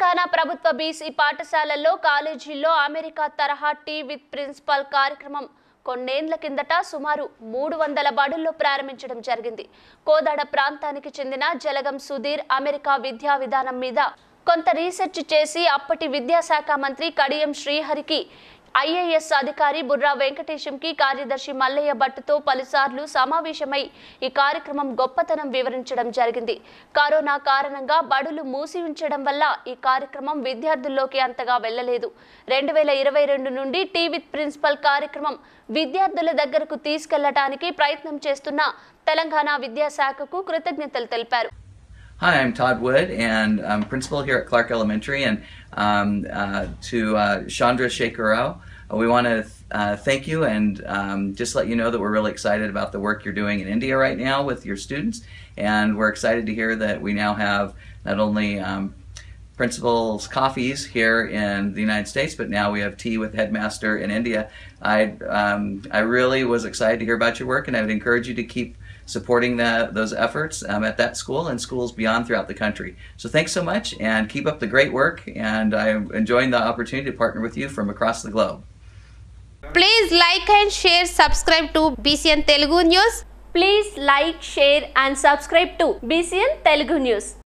తెలంగాణ ప్రభుత్వ బీసీ పాఠశాలల్లో కాలేజీల్లో అమెరికా తరహా టీ విత్ ప్రిన్సిపల్ కార్యక్రమం కొన్నేళ్ల కిందట సుమారు మూడు వందల బడుల్లో ప్రారంభించడం జరిగింది కోదాడ ప్రాంతానికి చెందిన జలగం సుధీర్ అమెరికా విద్యా విధానం మీద కొంత రీసెర్చ్ చేసి అప్పటి విద్యాశాఖ మంత్రి కడియం శ్రీహరికి ఐఏఎస్ అధికారి బుర్రా కి కార్యదర్శి మల్లయ్య భట్టుతో పలుసార్లు సమావేశమై ఈ కార్యక్రమం గొప్పతనం వివరించడం జరిగింది కరోనా కారణంగా బడులు మూసి ఉంచడం వల్ల ఈ కార్యక్రమం విద్యార్థుల్లోకి అంతగా వెళ్లలేదు రెండు వేల ఇరవై రెండు నుండి టీ విత్ ప్రిన్సిపల్ కార్యక్రమం విద్యార్థుల దగ్గరకు తీసుకెళ్లడానికి ప్రయత్నం చేస్తున్న తెలంగాణ విద్యాశాఖకు కృతజ్ఞతలు తెలిపారు Hi, I'm Todd Wood, and I'm principal here at Clark Elementary. And um, uh, to uh, Chandra Shakero, uh, we want to uh, thank you and um, just let you know that we're really excited about the work you're doing in India right now with your students. And we're excited to hear that we now have not only um, principal's coffees here in the United States, but now we have tea with headmaster in India. I um, I really was excited to hear about your work, and I would encourage you to keep supporting the, those efforts um, at that school and schools beyond throughout the country. So thanks so much, and keep up the great work. And I'm enjoying the opportunity to partner with you from across the globe. Please like and share, subscribe to BCN Telugu News. Please like, share and subscribe to BCN Telugu News.